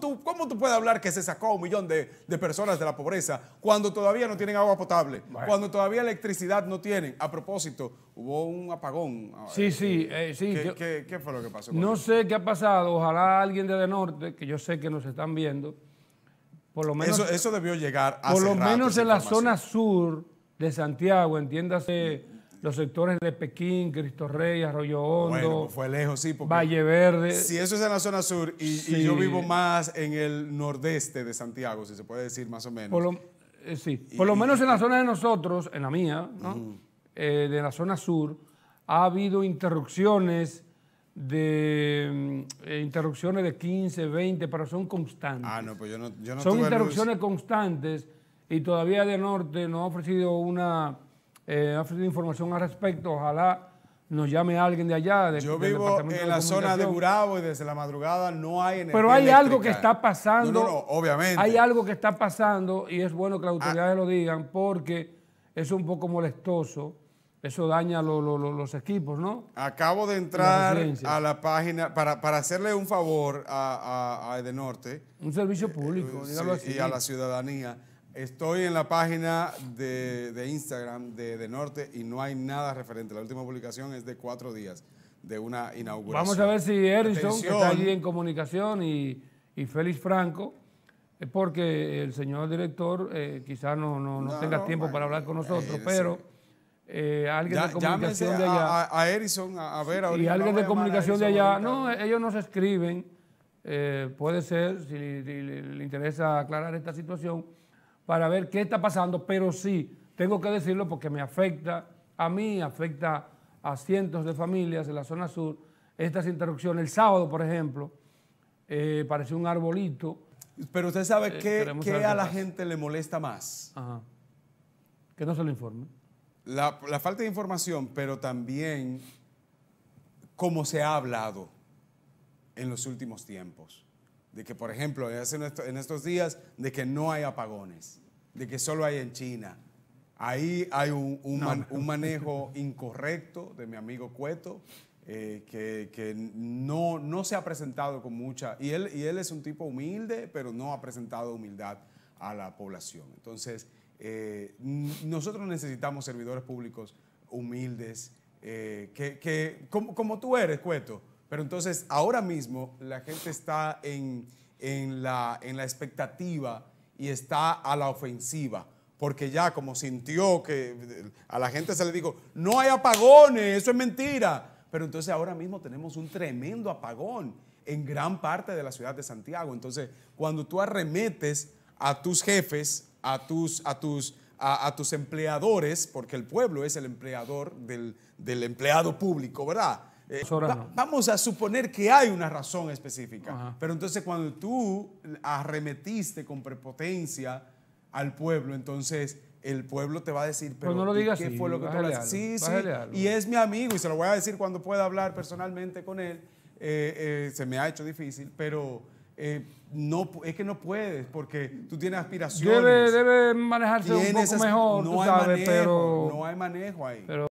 ¿Cómo tú, puedes hablar que se sacó un millón de, personas de la pobreza cuando todavía no tienen agua potable, cuando todavía electricidad no tienen? A propósito, hubo un apagón. Sí, sí, eh, eh, sí. ¿Qué, fue lo que pasó? No sé qué ha pasado. Ojalá alguien de norte, que yo sé que nos están viendo, por lo menos... Eso, debió llegar a Por lo menos en la zona sur de Santiago, entiéndase los sectores de Pekín, Cristo Rey, Arroyo Hondo. Pues Valle Verde. Si eso es en la zona sur y, yo vivo más en el nordeste de Santiago, si se puede decir más o menos. sí, por lo eh, menos en la zona de nosotros, en la mía, ¿no? Eh, de la zona sur, ha habido interrupciones de mm, eh, interrupciones de 15, 20, pero son constantes. Ah, no, pues yo no, Son interrupciones constantes y todavía de norte no ha ofrecido una eh, ha ofrecido información al respecto. Ojalá nos llame alguien de allá. Yo vivo en la zona de Burabo y desde la madrugada no hay energía. Pero hay algo que está pasando. obviamente. Hay algo que está pasando y es bueno que las ah. autoridades lo digan porque es un poco molestoso. Eso daña los equipos, ¿no? Acabo de entrar a la página para, hacerle un favor a, a, Edenorte. Un servicio público, eh, Y a la ciudadanía Estoy en la página de, Instagram de, Norte y no hay nada referente. La última publicación es de cuatro días, de una inauguración. Vamos a ver si Erickson está allí en comunicación, y, Félix Franco, eh, porque el señor director eh, quizás no, tenga tiempo para hablar con eh, nosotros, pero alguien de comunicación de allá. A, a a, ver ahorita, Y alguien de comunicación de allá. No, ellos no escriben. puede ser, si, le interesa aclarar esta situación para ver qué está pasando, pero sí, tengo que decirlo porque me afecta a mí, afecta a cientos de familias en la zona sur, estas interrupciones. El sábado, por ejemplo, eh, pareció un arbolito. Pero usted sabe eh, qué, a la gente le molesta más. Que no se le informe. la, falta de información, pero también cómo se ha hablado en los últimos tiempos de que, por ejemplo, en estos días, de que no hay apagones, de que solo hay en China. Ahí hay un, manejo incorrecto de mi amigo Cueto, eh, que, no, no, se ha presentado con mucha, y él, y él es un tipo humilde, pero no ha presentado humildad a la población. Entonces, eh, nosotros necesitamos servidores públicos humildes, eh, que, como, como tú eres, Cueto, pero entonces ahora mismo la gente está en, la, en la expectativa y está a la ofensiva porque ya como sintió que a la gente se le dijo, no hay apagones, eso es mentira. Pero entonces ahora mismo tenemos un tremendo apagón en gran parte de la ciudad de Santiago. Entonces, cuando tú arremetes a tus jefes, a tus, a tus, a, tus empleadores, porque el pueblo es el empleador del, del empleado público, ¿verdad? Eh, vamos a suponer que hay una razón específica, pero entonces cuando tú arremetiste con prepotencia al pueblo, entonces el pueblo te va a decir, pues pero, no lo digas así, tú y es mi amigo y se lo voy a decir cuando pueda hablar personalmente con él. Eh, eh, se me ha hecho difícil, pero no, es que no puedes porque tú tienes aspiraciones. Debe, manejarse un poco mejor, no hay manejo, pero... No hay manejo ahí.